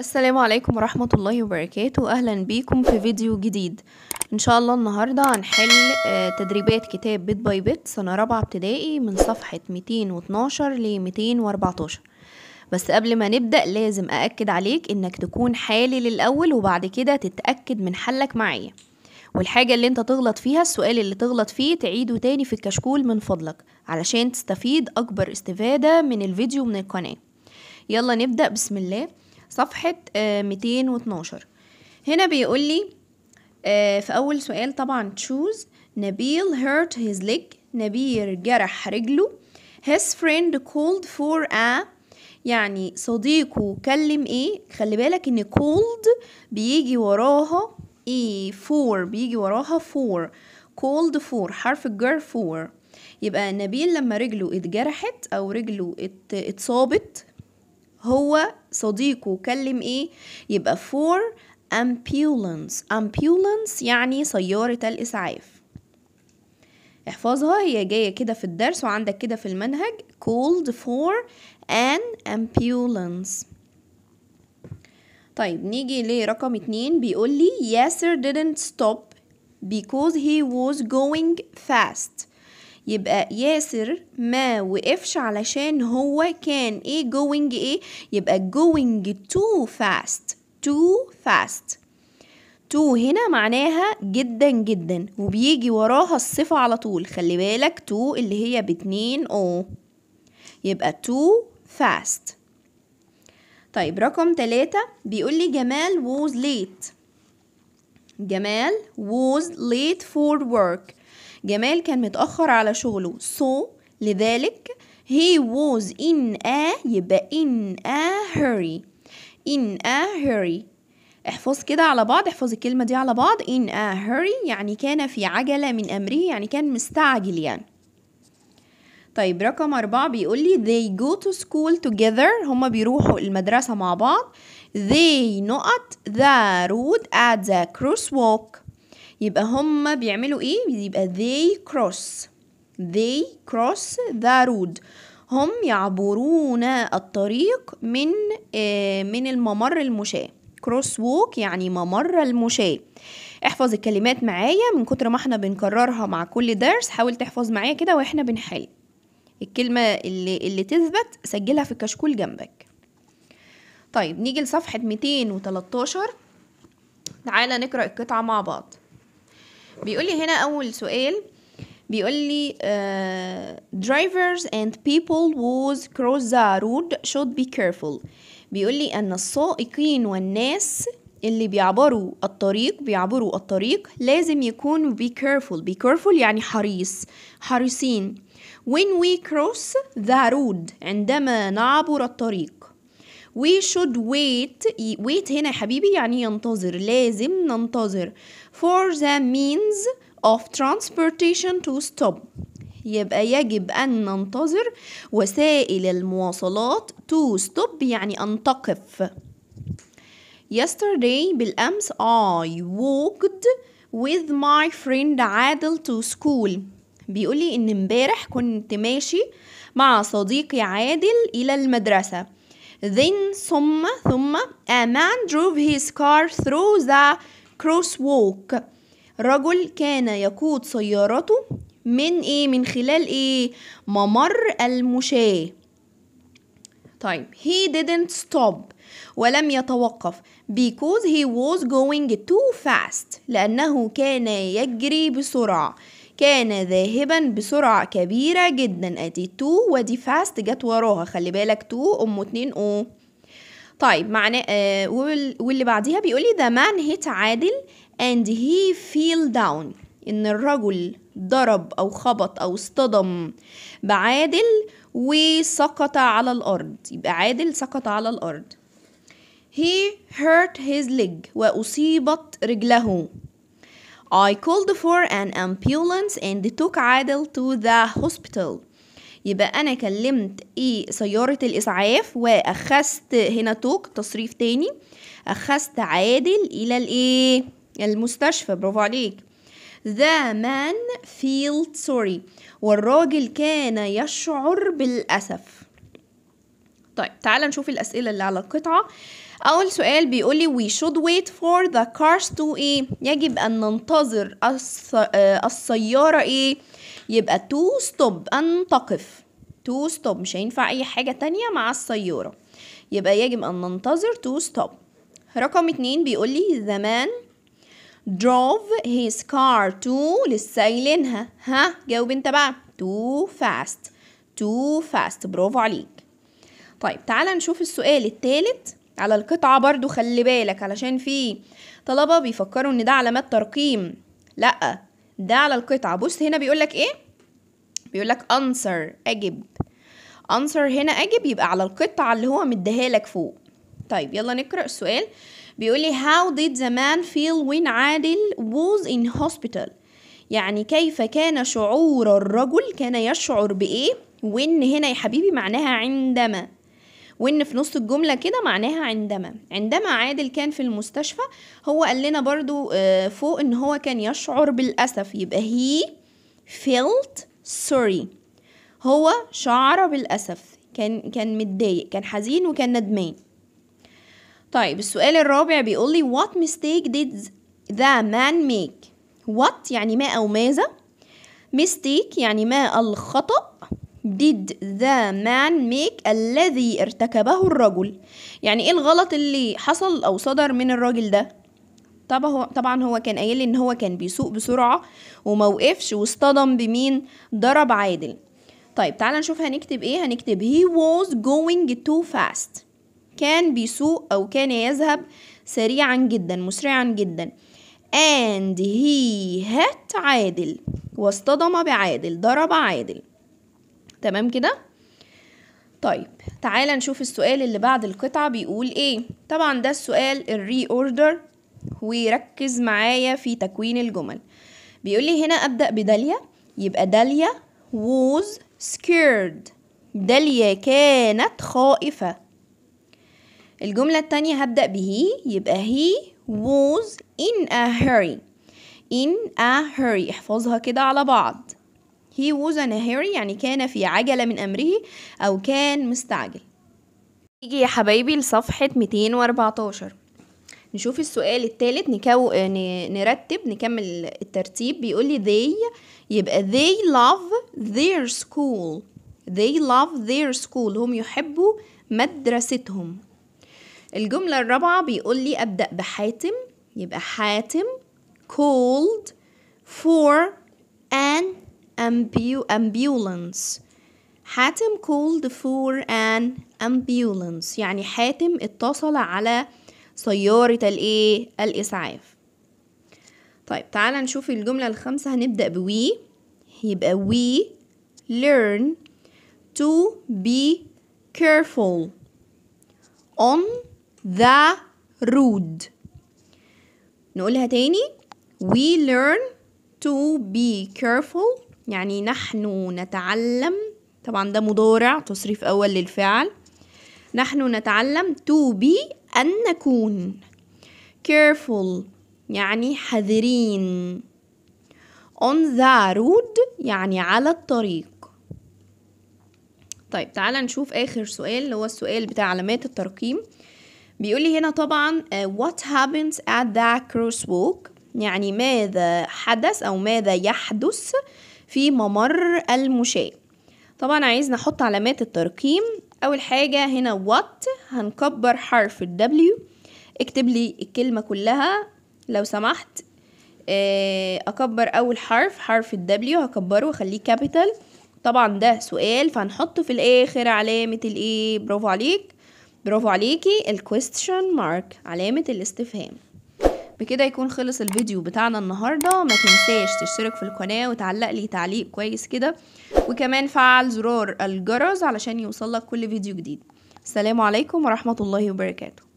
السلام عليكم ورحمة الله وبركاته أهلا بيكم في فيديو جديد إن شاء الله النهاردة هنحل آه، تدريبات كتاب بيت باي بيت سنة رابعة ابتدائي من صفحة 212 ل 214 بس قبل ما نبدأ لازم أأكد عليك إنك تكون حالي للأول وبعد كده تتأكد من حلك معايا والحاجة اللي انت تغلط فيها السؤال اللي تغلط فيه تعيده تاني في الكشكول من فضلك علشان تستفيد أكبر استفادة من الفيديو من القناة يلا نبدأ بسم الله صفحة 212 آه، هنا بيقول لي آه، في أول سؤال طبعا choose نبيل hurt his leg نبيل جرح رجله his friend called for a يعني صديقه كلم ايه خلي بالك ان called بيجي وراها ايه for بيجي وراها for called for حرف الجر for يبقى نبيل لما رجله اتجرحت او رجله اتصابت هو صديقه كلم ايه يبقى for ambulance ambulance يعني سيارة الإسعاف احفظها هي جاية كده في الدرس وعندك كده في المنهج called for an ambulance طيب نيجي لرقم اتنين بيقول لي Yasser didn't stop because he was going fast يبقى ياسر ما وقفش علشان هو كان ايه going ايه يبقى going too fast too fast تو هنا معناها جدا جدا وبيجي وراها الصفة على طول خلي بالك تو اللي هي باتنين او يبقى تو فاست طيب رقم تلاتة بيقول لي جمال was late جمال was late for work جمال كان متأخر على شغله so لذلك he was in a يبقى in a hurry in a hurry احفظ كده على بعض احفظ الكلمة دي على بعض in a hurry يعني كان في عجلة من أمره يعني كان مستعجل يعني طيب رقم أربعة بيقول لي they go to school together هما بيروحوا المدرسة مع بعض they نقط the road at the crosswalk يبقى هما بيعملوا ايه يبقى they cross they cross the road هم يعبرون الطريق من آه، من الممر المشاة cross walk يعني ممر المشاة احفظ الكلمات معايا من كتر ما احنا بنكررها مع كل درس حاول تحفظ معايا كده واحنا بنحل الكلمة اللي, اللي تثبت سجلها في الكشكول جنبك طيب نيجي لصفحة 213 تعالى نقرأ القطعة مع بعض بيقول لي هنا اول سؤال بيقول لي uh, drivers and people who cross the road should be careful بيقول لي ان السائقين والناس اللي بيعبروا الطريق بيعبروا الطريق لازم يكونوا be careful be careful يعني حريص حريصين when we cross the road عندما نعبر الطريق we should wait wait هنا يا حبيبي يعني ينتظر لازم ننتظر for the means of transportation to stop يبقى يجب أن ننتظر وسائل المواصلات to stop يعني أن تقف yesterday بالأمس I walked with my friend عادل to school بيقولي إن امبارح كنت ماشي مع صديقي عادل إلى المدرسة Then ثم ثم a man drove his car through the crosswalk رجل كان يقود سيارته من ايه من خلال ايه ممر المشاة طيب he didn't stop ولم يتوقف because he was going too fast لأنه كان يجري بسرعة كان ذاهبا بسرعة كبيرة جدا ادي تو ودي فاست جت وراها خلي بالك تو ام اتنين او طيب معناه آه واللي بعديها بيقولي ذا مان هيت عادل and he fell down ان الرجل ضرب او خبط او اصطدم بعادل وسقط على الارض يبقى عادل سقط على الارض he hurt his leg وأصيبت رجله I called for an ambulance and took Adel to the hospital يبقى أنا كلمت إيه سيارة الإسعاف وأخذت هنا توك تصريف تاني أخذت عادل إلى الإيه المستشفى برافو عليك The man felt sorry والراجل كان يشعر بالأسف طيب تعال نشوف الأسئلة اللي على القطعة اول سؤال بيقول لي we should wait for the cars to ايه يجب ان ننتظر الس... آه، السياره ايه يبقى to stop ان تقف to stop مش هينفع اي حاجه تانية مع السياره يبقى يجب ان ننتظر to stop رقم اتنين بيقول لي the man drove his car to لسه قايلينها ها جاوب انت بقى too fast too fast برافو عليك طيب تعالى نشوف السؤال التالت على القطعة برضو خلي بالك علشان في طلبة بيفكروا ان ده علامات ترقيم لأ ده على القطعة بص هنا بيقولك ايه بيقولك انسر اجب انسر هنا اجب يبقى على القطعة اللي هو مدهالك فوق طيب يلا نقرأ السؤال بيقولي how did the man feel when عادل was in hospital يعني كيف كان شعور الرجل كان يشعر بإيه when هنا يا حبيبي معناها عندما وإن في نص الجملة كده معناها عندما عندما عادل كان في المستشفى هو قال لنا برضو آه، فوق إن هو كان يشعر بالأسف يبقى هي felt sorry هو شعر بالأسف كان كان متضايق كان حزين وكان ندمان طيب السؤال الرابع بيقول لي what mistake did the man make what يعني ما أو ماذا mistake يعني ما الخطأ did the man make الذي ارتكبه الرجل يعني ايه الغلط اللي حصل او صدر من الراجل ده طبعا هو طبعا هو كان قايل ان هو كان بيسوق بسرعه وموقفش واصطدم بمين ضرب عادل طيب تعالى نشوف هنكتب ايه هنكتب he was going too fast كان بيسوق او كان يذهب سريعا جدا مسرعا جدا and he hit عادل واصطدم بعادل ضرب عادل تمام كده طيب تعالى نشوف السؤال اللي بعد القطعة بيقول ايه طبعا ده السؤال الري اوردر ويركز معايا في تكوين الجمل بيقول لي هنا ابدأ بداليا يبقى داليا was scared داليا كانت خائفة الجملة التانية هبدأ به يبقى he was in a hurry in a hurry احفظها كده على بعض he was in a hurry يعني كان في عجلة من أمره أو كان مستعجل نيجي يا حبايبي لصفحة 214 نشوف السؤال الثالث نكو... نرتب نكمل الترتيب بيقول لي they يبقى they love their school they love their school هم يحبوا مدرستهم الجملة الرابعة بيقول لي أبدأ بحاتم يبقى حاتم called for an ambulance حاتم called for an ambulance يعني حاتم اتصل على سيارة الايه الإسعاف طيب تعالى نشوف الجملة الخامسة هنبدأ بوي يبقى we learn to be careful on the road نقولها تاني we learn to be careful يعني نحن نتعلم طبعا ده مضارع تصريف أول للفعل نحن نتعلم to be أن نكون careful يعني حذرين on the road يعني على الطريق طيب تعالى نشوف آخر سؤال اللي هو السؤال بتاع علامات الترقيم بيقول لي هنا طبعا uh, what happens at the crosswalk يعني ماذا حدث أو ماذا يحدث في ممر المشاة طبعا عايز نحط علامات الترقيم اول حاجة هنا وات هنكبر حرف الدبليو اكتب لي الكلمة كلها لو سمحت آه، اكبر اول حرف حرف الدبليو هكبره واخليه كابيتال طبعا ده سؤال فهنحط في الاخر علامة الايه برافو عليك برافو عليكي الكويستشن مارك علامة الاستفهام بكده يكون خلص الفيديو بتاعنا النهاردة ما تنساش تشترك في القناة وتعلق لي تعليق كويس كده وكمان فعل زرار الجرس علشان يوصلك كل فيديو جديد السلام عليكم ورحمة الله وبركاته